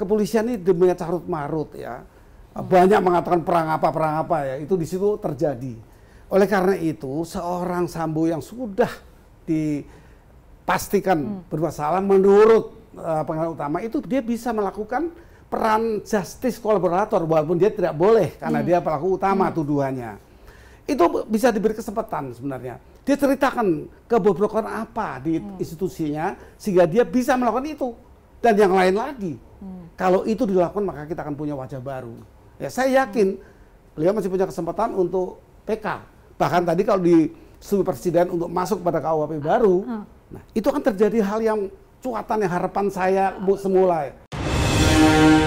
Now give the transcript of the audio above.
kepolisian ini demi carut marut ya. Banyak mengatakan perang apa perang apa ya. Itu di situ terjadi. Oleh karena itu seorang Sambo yang sudah dipastikan hmm. bermasalah menurut uh, utama itu dia bisa melakukan peran justice kolaborator walaupun dia tidak boleh karena hmm. dia pelaku utama hmm. tuduhannya. Itu bisa diberi kesempatan sebenarnya. Dia ceritakan kebobrokan apa di hmm. institusinya sehingga dia bisa melakukan itu dan yang lain lagi. Kalau itu dilakukan maka kita akan punya wajah baru. Ya saya yakin beliau masih punya kesempatan untuk PK. Bahkan tadi kalau di studi presiden untuk masuk pada KUHP baru, hmm. nah itu akan terjadi hal yang cuatan yang harapan saya semula. Hmm.